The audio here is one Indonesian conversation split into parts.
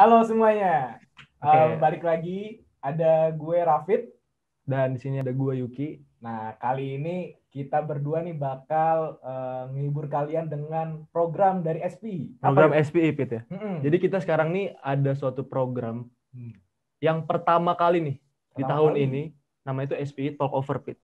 Halo semuanya. Okay. Um, balik lagi ada gue Rafid dan di sini ada gue Yuki. Nah, kali ini kita berdua nih bakal uh, eh, menghibur kalian dengan program dari SP. Program SP SPI Pit ya. Mm -hmm. Jadi kita sekarang nih ada suatu program hmm. yang pertama kali nih pertama di tahun kali. ini namanya itu SP Talk Over Pit.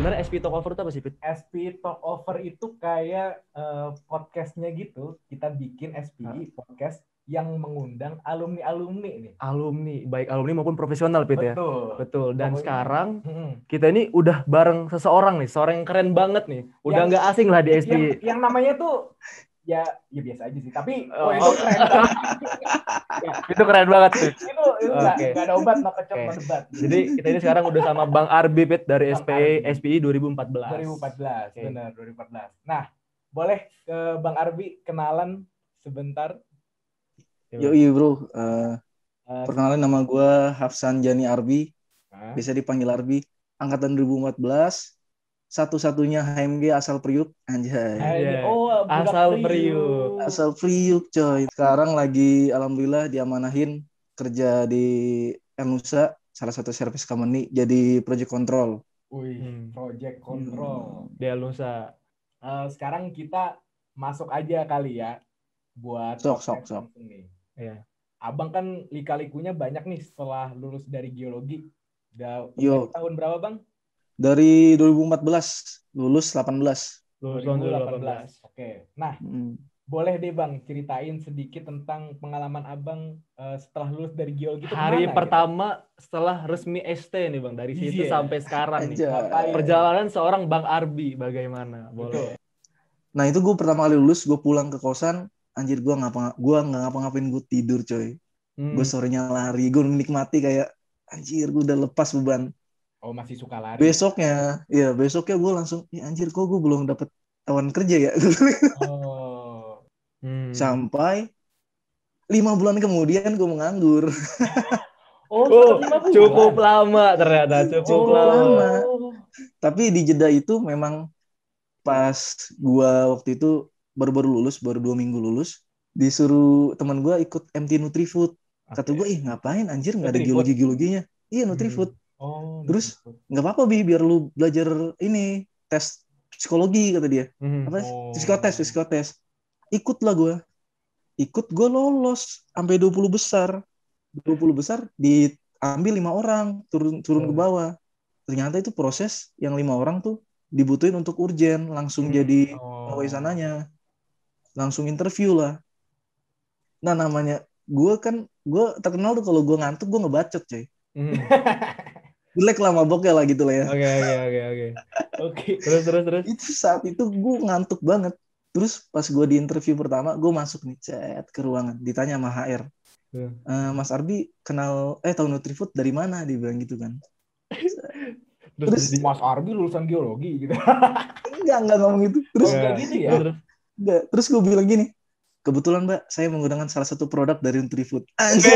sebenarnya SP Talk Over itu apa sih, SP Talk itu kayak uh, podcastnya gitu. Kita bikin SP podcast yang mengundang alumni-alumni nih. Alumni, baik alumni maupun profesional, Pit ya. Betul. Betul. Dan Pokoknya. sekarang kita ini udah bareng seseorang nih, seorang yang keren banget nih. Udah nggak asing lah di SP. Yang, yang namanya tuh ya ya biasa aja sih tapi oh, itu keren banget ya. itu keren banget sih itu itu okay. gak, ada obat nggak kecok okay. jadi kita ini sekarang udah sama Bang Arbi Pit dari SPI SPI 2014 2014 okay. benar 2014 nah boleh ke Bang Arbi kenalan sebentar yo iya bro eh, eh. perkenalan nama gue Hafsan Jani Arbi bisa dipanggil Arbi angkatan 2014 satu-satunya HMG asal Priuk anjay. Oh, asal priuk. priuk. Asal priuk coy. Sekarang lagi alhamdulillah diamanahin kerja di Nusa, salah satu service company jadi project control. Wih, hmm. project control. Hmm. Di Enusa. Uh, sekarang kita masuk aja kali ya buat sok sok sok. Nih. Iya. Abang kan lika-likunya banyak nih setelah lulus dari geologi. Udah Yo. tahun berapa, Bang? Dari 2014 lulus 18. 2018. 2018. Oke. Nah, hmm. boleh deh Bang ceritain sedikit tentang pengalaman Abang uh, setelah lulus dari geologi itu Hari kemana, pertama gitu? setelah resmi ST nih Bang, dari situ yeah. sampai sekarang nih. Perjalanan seorang Bang Arbi bagaimana? Boleh. Nah, itu gue pertama kali lulus, gue pulang ke kosan, anjir gue ngapa gua nggak ngapa-ngapain gue tidur coy. Hmm. Gue sorenya lari, gue menikmati kayak anjir gue udah lepas beban Oh masih suka lari. Besoknya, ya besoknya gue langsung, ya anjir kok gue belum dapet tawaran kerja ya. oh. Hmm. Sampai lima bulan kemudian gue menganggur. oh, oh cukup lama ternyata, cukup, cukup lama. lama. Tapi di jeda itu memang pas gue waktu itu baru-baru lulus, baru dua minggu lulus, disuruh teman gue ikut MT Nutrifood. Kata gue, ih ngapain anjir gak ada geologi-geologinya. Iya Nutrifood. Hmm. Oh. Gitu. Terus nggak apa-apa bi biar lu belajar ini tes psikologi kata dia. Hmm. Apa? Oh. Psikotes, psikotes. lah gue. Ikut gue lolos sampai 20 besar. 20 besar diambil lima orang turun turun hmm. ke oh. bawah. Ternyata itu proses yang lima orang tuh dibutuhin untuk urgen langsung hmm. jadi oh. pegawai oh. sananya. Langsung interview lah. Nah namanya gue kan gue terkenal tuh kalau gue ngantuk gue ngebacot cuy. Hmm. jelek lah maboknya lah gitu lah ya. Oke oke oke oke. Oke terus terus terus. Itu saat itu gue ngantuk banget. Terus pas gue di interview pertama gue masuk nih chat ke ruangan ditanya sama HR. Hmm. Iya. Uh, eh, Mas Arbi kenal eh tahu Nutrifood dari mana dibilang gitu kan. terus, terus Mas Arbi lulusan geologi gitu. enggak enggak ngomong itu. Terus oh, enggak gitu ya. Enggak. Terus gue bilang gini, Kebetulan Mbak, saya menggunakan salah satu produk dari Nutrifood. Anjir.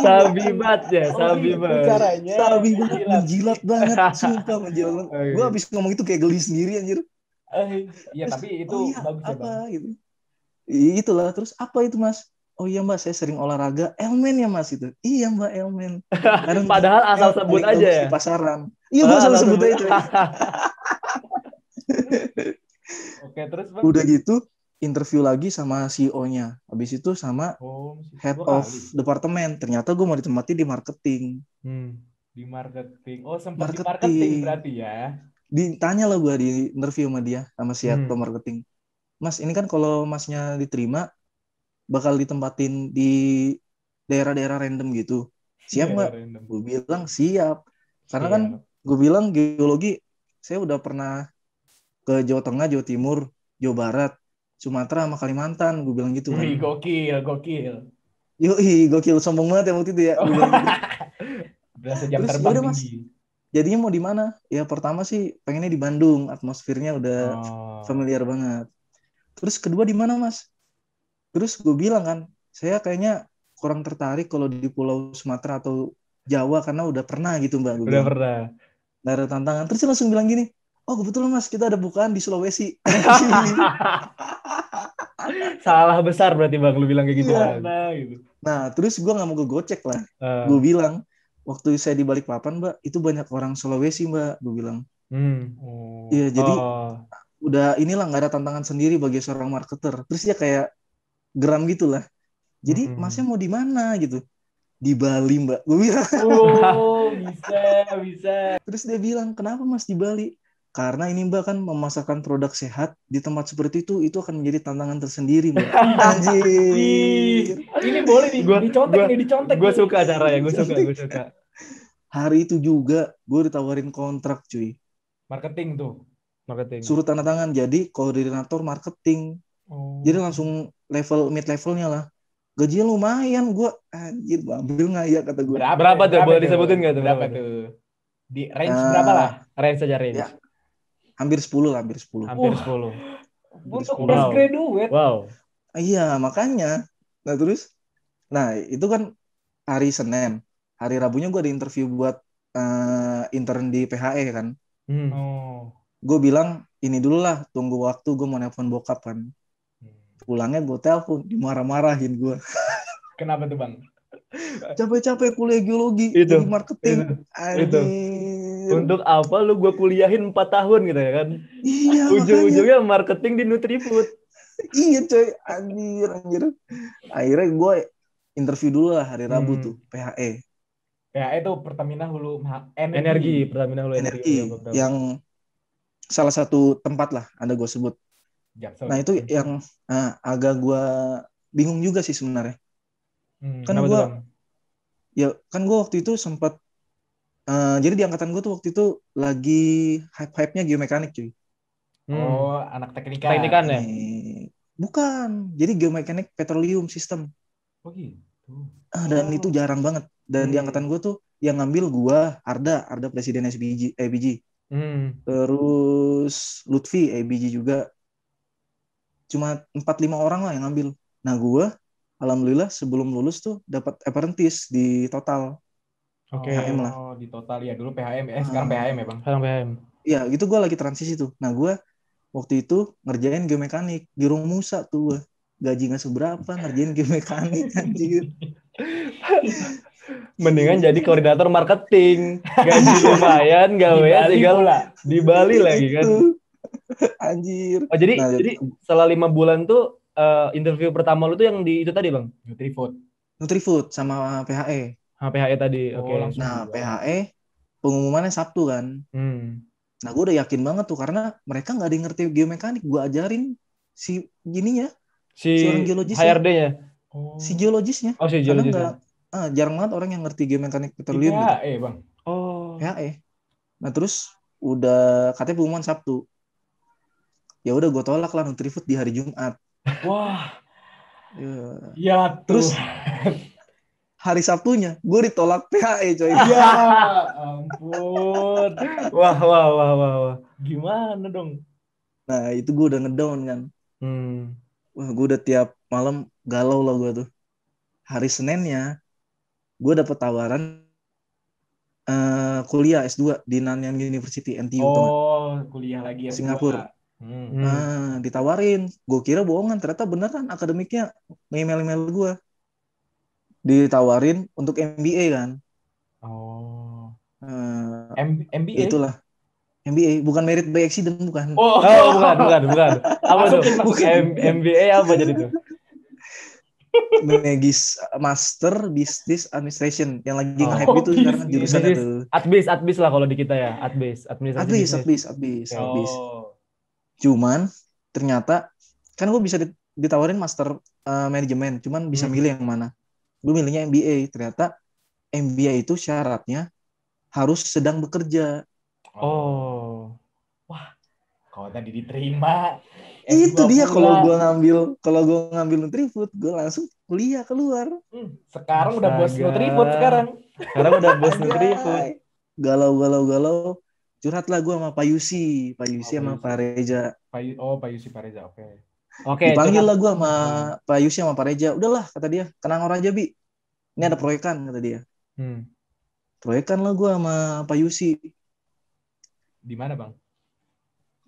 sabi banget ya, oh, sabi iya, banget. Caranya. Sabi banget, menjilat banget. Sumpah menjilat Okay. Gue habis ngomong itu kayak geli sendiri anjir. Iya, tapi oh itu oh, iya, bagus ya, apa, ya, gitu. Itulah, terus apa itu Mas? Oh iya mbak, saya sering olahraga Elmen ya mas itu. Iya mbak Elmen. Ya. Iya, Padahal asal sebut aja ya. Di pasaran. Iya gue asal sebut aja. Oke terus. Udah gitu, interview lagi sama CEO-nya. Habis itu sama oh, head of kali. departemen. Ternyata gue mau ditempati di marketing. Hmm, di marketing. Oh, sempat marketing. di marketing berarti ya. Ditanya lah gue di interview sama dia sama si head hmm. marketing. Mas, ini kan kalau masnya diterima bakal ditempatin di daerah-daerah random gitu. Siap iya, nggak? gue bilang siap. Karena yeah. kan gue bilang geologi saya udah pernah ke Jawa Tengah, Jawa Timur, Jawa Barat Sumatera sama Kalimantan gue bilang gitu kan. Wih, gokil gokil Yoi, gokil sombong banget ya waktu itu ya gue bilang gitu. berasa jam Terus, ya mas, jadinya mau di mana ya pertama sih pengennya di Bandung atmosfernya udah oh. familiar banget terus kedua di mana mas terus gue bilang kan saya kayaknya kurang tertarik kalau di Pulau Sumatera atau Jawa karena udah pernah gitu mbak gue udah bilang. pernah Gak ada tantangan terus dia langsung bilang gini oh kebetulan mas kita ada bukaan di Sulawesi salah besar berarti bang lu bilang kayak gitu nah, gitu. nah terus gue nggak mau ke gocek lah uh. Eh. gue bilang waktu saya di balik papan mbak itu banyak orang Sulawesi mbak gue bilang hmm. Iya, oh. iya jadi oh. udah inilah nggak ada tantangan sendiri bagi seorang marketer terus dia kayak geram gitulah jadi hmm. masnya mau di mana gitu di Bali mbak gue bilang oh, bisa bisa terus dia bilang kenapa mas di Bali karena ini Mbak kan memasarkan produk sehat di tempat seperti itu itu akan menjadi tantangan tersendiri Mbak. Anjir. ini boleh nih, gua, dicontek gua, nih, dicontek. Gue suka ya, gue suka, gue suka. Hari itu juga gue ditawarin kontrak cuy. Marketing tuh. Marketing. Suruh tanda tangan jadi koordinator marketing. Oh. Jadi langsung level mid levelnya lah gajinya lumayan gue anjir ambil nggak ya kata gue berapa, berapa tuh boleh disebutin nggak tuh berapa, tuh di range uh, berapa lah range saja range ya, Hampir 10 lah, hampir 10. Hampir 10. Untuk fresh graduate. Wow. Iya, makanya. Nah, terus nah, itu kan hari Senin. Hari Rabunya gue ada interview buat uh, intern di PHE kan. Hmm. Oh. Gue bilang ini dulu lah, tunggu waktu gue mau nelpon bokap kan. Hmm. Pulangnya gue telepon, dimarah-marahin gue. Kenapa tuh bang? Capek-capek kuliah geologi, itu, marketing. Itu, itu untuk apa lu gue kuliahin 4 tahun gitu ya kan iya, ujung-ujungnya marketing di Nutrifood iya coy anjir anjir akhirnya gue interview dulu lah hari Rabu hmm. tuh PHE PHE itu Pertamina Hulu Energi, energi Pertamina Hulu Energi, energi iya, yang salah satu tempat lah ada gue sebut Jaksel. Ya, nah itu yang nah, agak gue bingung juga sih sebenarnya hmm, kan gue ya kan gue waktu itu sempat Uh, jadi di angkatan gue tuh waktu itu lagi hype-hype-nya geomekanik cuy. Hmm. Oh, anak teknika. Teknikan ya? bukan. Jadi geomekanik petroleum system. Oh gitu. Uh, dan itu oh. jarang banget. Dan hmm. di angkatan gue tuh yang ngambil gue, Arda, Arda presiden SBG, ABG. Hmm. Terus Lutfi ABG juga. Cuma 4-5 orang lah yang ngambil. Nah gue, alhamdulillah sebelum lulus tuh dapat apprentice di total Oke. Okay. PHM lah. Oh, di total ya dulu PHM ya, sekarang hmm. PHM ya, Bang. Sekarang PHM. Iya, gitu gua lagi transisi tuh. Nah, gua waktu itu ngerjain game mekanik di musa tuh gua. Gaji nggak seberapa, ngerjain game geomekanik anjir. Mendingan jadi koordinator marketing. Gaji lumayan, Di tinggal lah. Di Bali lagi kan. Anjir. Oh, jadi nah, jadi setelah lima bulan tuh uh, interview pertama lu tuh yang di itu tadi, Bang. Nutrifood. Nutrifood sama PHE. Ah, PHE tadi. Oke, oh, langsung. Nah, PHE pengumumannya Sabtu kan. Hmm. Nah, gue udah yakin banget tuh karena mereka nggak ada yang ngerti geomekanik. Gue ajarin si gininya, si, si orang geologis. HRD-nya. Oh. Si geologisnya. Oh, si geologisnya. Karena gak, ah, jarang banget orang yang ngerti geomekanik petroleum. Gitu. Iya, Eh, Bang. Oh. Ya eh. Nah, terus udah katanya pengumuman Sabtu. Ya udah gue tolak lah Nutrifood di hari Jumat. Wah. Ya, ya terus hari Sabtunya gue ditolak PHE coy. Ya ampun. Wah wah wah wah wah. Gimana dong? Nah itu gue udah ngedown kan. Hmm. Wah gue udah tiap malam galau lah gue tuh. Hari Seninnya gue dapet tawaran uh, kuliah S2 di Nanyang University NTU. Oh kuliah lagi ya. Singapura. Hmm. Nah, ditawarin, gue kira bohongan, ternyata beneran akademiknya nge ngemel gue ditawarin untuk MBA kan. Oh. Eh, M MBA. Itulah. MBA bukan merit by accident bukan. Oh, oh bukan, bukan, bukan. Apa tuh? Bukan. MBA apa jadi tuh? Menegis Master Business Administration yang lagi oh, nge-hype itu sekarang jurusannya tuh. Atbis, atbis lah kalau di kita ya, atbis, atbis, atbis, atbis, atbis, atbis. Oh. Cuman ternyata kan gue bisa ditawarin master uh, eh, manajemen, cuman bisa hmm. milih yang mana gue milihnya MBA ternyata MBA itu syaratnya harus sedang bekerja oh wah kalau tadi diterima s itu dia kalau gue ngambil kalau gue ngambil nutrifood gue langsung kuliah keluar hmm, sekarang Masa udah bos nutrifood sekarang sekarang udah bos nutrifood galau galau galau curhat lah gue sama Pak Yusi Pak Yusi oh, sama Pak Reza Pak, oh Pak Yusi Pak Reza oke okay Oke. Okay, Dipanggil lah gue sama hmm. Pak Yusi sama Pak Reja. Udahlah kata dia, kenang orang aja bi. Ini ada proyekan kata dia. Hmm. Proyekan lah gue sama Pak Yusi. Di mana bang?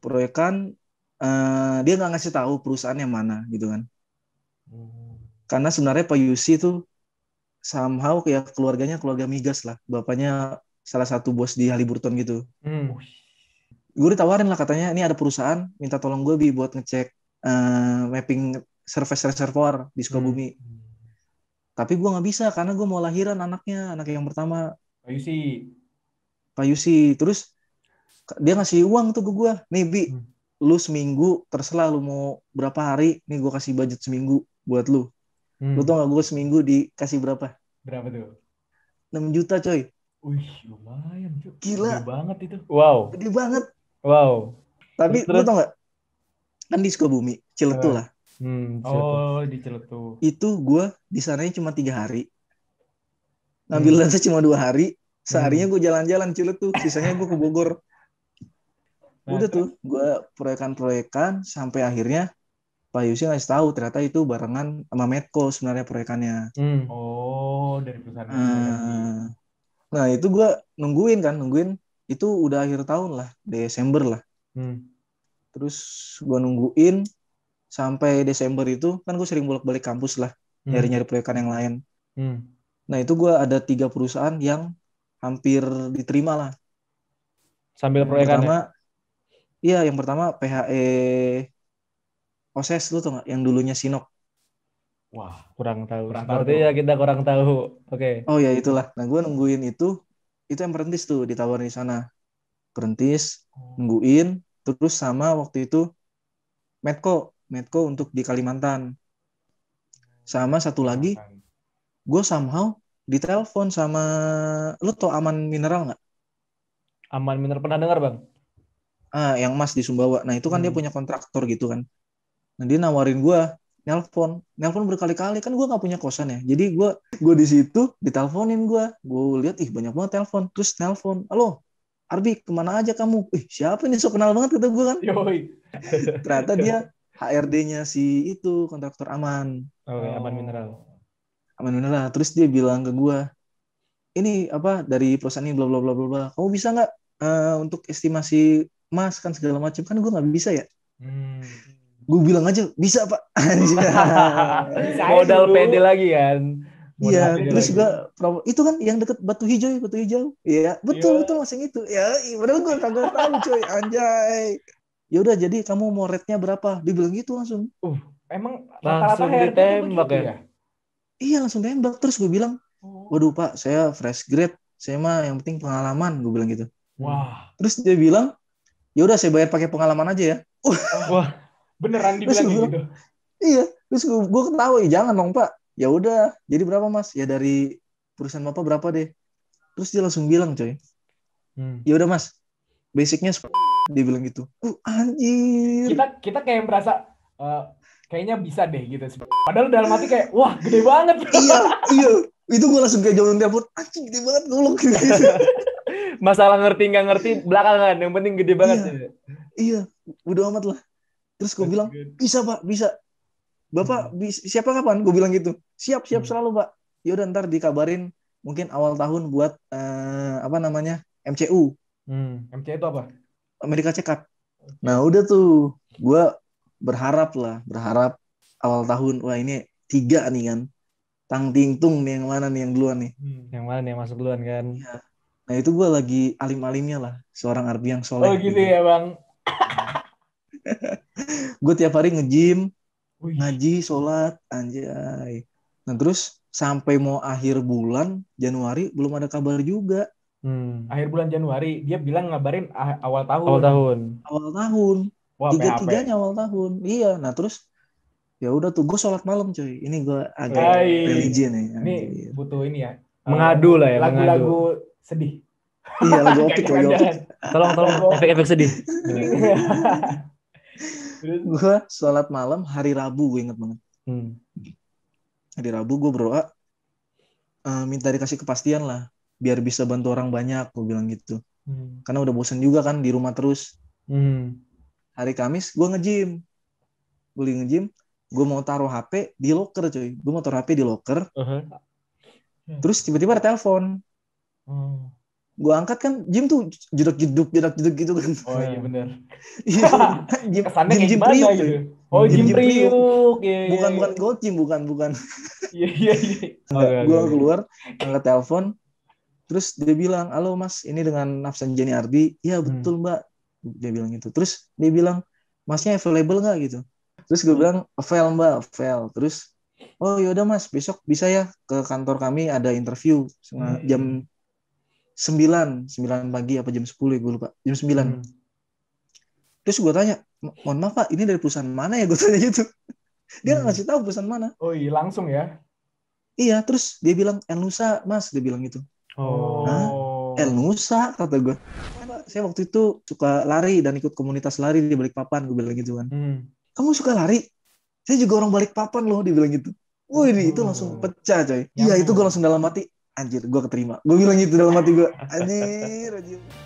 Proyekan uh, dia nggak ngasih tahu perusahaan yang mana gitu kan. Hmm. Karena sebenarnya Pak Yusi itu somehow kayak keluarganya keluarga migas lah. Bapaknya salah satu bos di Haliburton gitu. Hmm gue ditawarin lah katanya ini ada perusahaan minta tolong gue bi buat ngecek uh, mapping surface reservoir di Sukabumi. Hmm. Tapi gue nggak bisa karena gue mau lahiran anaknya, anak yang pertama. Pak Yusi. Pak Yusi. Terus dia ngasih uang tuh ke gue. Nih Bi, hmm. lu seminggu terserah lu mau berapa hari. Nih gue kasih budget seminggu buat lu. Hmm. Lu tau gak gue seminggu dikasih berapa? Berapa tuh? 6 juta coy. Wih, lumayan. Cuy. Gila. Gede banget itu. Wow. Gede banget. Wow. Tapi terus, lu tau gak? kan di Sukabumi, Ciletu iya. lah hmm, oh di Ciletu itu gue di sananya cuma tiga hari ngambil hmm. lensa cuma dua hari seharinya hmm. gue jalan-jalan Ciletu sisanya gue ke Bogor nah, udah tuh gue proyekan-proyekan sampai akhirnya Pak Yusi ngasih tahu ternyata itu barengan sama Medco sebenarnya proyekannya hmm. oh dari perusahaan nah, nah itu gue nungguin kan nungguin itu udah akhir tahun lah Desember lah hmm terus gue nungguin sampai Desember itu kan gue sering bolak-balik kampus lah hmm. nyari-nyari proyekan yang lain hmm. nah itu gue ada tiga perusahaan yang hampir diterima lah sambil proyekan pertama ya? iya yang pertama PHE OSES lu tuh yang dulunya Sinok Wah, kurang tahu. Kurang tahu. ya kita kurang tahu. Oke. Okay. Oh ya itulah. Nah, gue nungguin itu, itu yang perintis tuh ditawarin di sana. Perintis, oh. nungguin terus sama waktu itu Medco Medco untuk di Kalimantan sama satu lagi gue somehow ditelepon sama lu tau aman mineral nggak aman mineral pernah dengar bang ah yang emas di Sumbawa nah itu kan hmm. dia punya kontraktor gitu kan nah dia nawarin gue nelpon nelpon berkali-kali kan gue nggak punya kosan ya jadi gue gue di situ diteleponin gue gue lihat ih banyak banget telepon terus nelpon halo Arbi kemana aja kamu? Eh siapa ini so kenal banget kata gue kan? Yoi. Ternyata dia HRD-nya si itu kontraktor aman. Oh, iya, oh. aman mineral. Aman mineral. Terus dia bilang ke gue, ini apa dari perusahaan ini bla bla bla bla bla. Kamu bisa nggak uh, untuk estimasi emas kan segala macam kan gue nggak bisa ya. Hmm. Gue bilang aja bisa pak. bisa Modal pede lagi kan. Iya, terus juga promo itu kan yang deket batu hijau, ya, batu hijau. Iya, betul yeah. betul masing itu. Ya, iya, padahal gue kagak tahu coy, anjay. Ya udah jadi kamu mau rate-nya berapa? Dibilang gitu langsung. Uh, emang langsung ditembak ya? ya? Iya, langsung tembak. Terus gue bilang, oh. "Waduh, Pak, saya fresh grade. Saya mah yang penting pengalaman." Gue bilang gitu. Wah. Terus dia bilang, "Ya udah saya bayar pakai pengalaman aja ya." Wah. Beneran dibilang gitu. Iya, terus gue, gue ketawa, jangan dong pak ya udah jadi berapa mas ya dari perusahaan bapak berapa deh terus dia langsung bilang coy hmm. ya udah mas basicnya dia bilang gitu uh anjir kita kita kayak merasa uh, kayaknya bisa deh gitu padahal dalam hati kayak wah gede banget iya iya itu gue langsung kayak jalan telepon anjing gede banget ngolong masalah ngerti nggak ngerti belakangan yang penting gede banget iya, iya udah amat lah terus gue bilang bisa pak bisa Bapak siapa kapan? Gue bilang gitu. Siap siap hmm. selalu Pak. Yaudah ntar dikabarin mungkin awal tahun buat uh, apa namanya MCU. Hmm, MCU itu apa? Amerika Cekat. Nah udah tuh, gue berharap lah, berharap awal tahun wah ini tiga nih kan, tang ting tung nih yang mana nih yang duluan nih? Hmm, yang mana nih yang masuk duluan kan? Ya. Nah itu gue lagi alim-alimnya lah, seorang arbi yang soleh. Oh gitu, gitu. ya bang. gue tiap hari nge-gym, ngaji sholat anjay nah terus sampai mau akhir bulan Januari belum ada kabar juga hmm. akhir bulan Januari dia bilang ngabarin awal tahun awal tahun awal tahun Wah, tiga tiganya awal tahun iya nah terus ya udah tuh gue sholat malam cuy ini gue agak Hai. religi nih ini butuh ini ya mengadu lah ya lagu-lagu sedih iya lagu opik lagu opik tolong tolong efek-efek sedih gue sholat malam hari Rabu gue inget banget hmm. hari Rabu gue berdoa uh, minta dikasih kepastian lah biar bisa bantu orang banyak gue bilang gitu hmm. karena udah bosen juga kan di rumah terus hmm. hari Kamis gue ngejim gue ngejim gue mau taruh HP di locker cuy gue mau taruh HP di locker uh -huh. terus tiba-tiba ada telepon hmm gue angkat kan gym tuh jeduk jeduk jeduk jeduk gitu kan oh iya benar iya, Jim Kesannya Jim, Priuk gitu. oh Jim, Jim Priuk yeah, yeah, bukan iya. bukan Gold Jim bukan bukan iya iya iya gue keluar angkat telepon terus dia bilang halo mas ini dengan Nafsan Jenny Ardi ya betul hmm. mbak dia bilang gitu terus dia bilang masnya available nggak gitu terus gue hmm. bilang available mbak avail terus oh yaudah mas besok bisa ya ke kantor kami ada interview hmm. jam sembilan sembilan pagi apa jam 10 ya, gue lupa. Jam sembilan Hmm. Terus gue tanya, mohon maaf Pak, ini dari perusahaan mana ya? Gue tanya gitu. Dia hmm. ngasih tahu perusahaan mana. Oh iya, langsung ya? Iya, terus dia bilang, El Nusa, Mas. Dia bilang gitu. Oh. Nah, El Nusa, kata gue. Saya waktu itu suka lari dan ikut komunitas lari di Balikpapan. Gue bilang gitu kan. Hmm. Kamu suka lari? Saya juga orang Balikpapan loh, dia bilang gitu. Wih, oh. itu langsung oh. pecah coy. Iya, itu gue ya? langsung dalam hati anjir gue keterima gue bilang gitu dalam hati gue anjir anjir